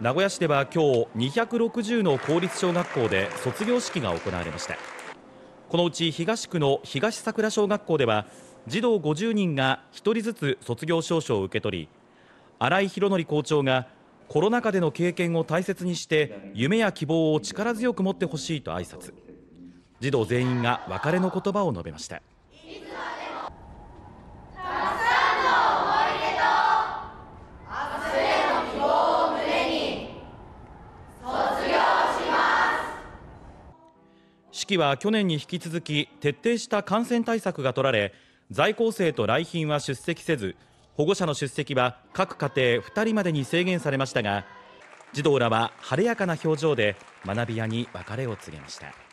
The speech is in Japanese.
名古屋市では今日260の公立小学校で卒業式が行われましたこのうち東区の東桜小学校では児童50人が1人ずつ卒業証書を受け取り新井博則校長がコロナ禍での経験を大切にして夢や希望を力強く持ってほしいと挨拶児童全員が別れの言葉を述べました式は去年に引き続き徹底した感染対策が取られ在校生と来賓は出席せず保護者の出席は各家庭2人までに制限されましたが児童らは晴れやかな表情で学び屋に別れを告げました。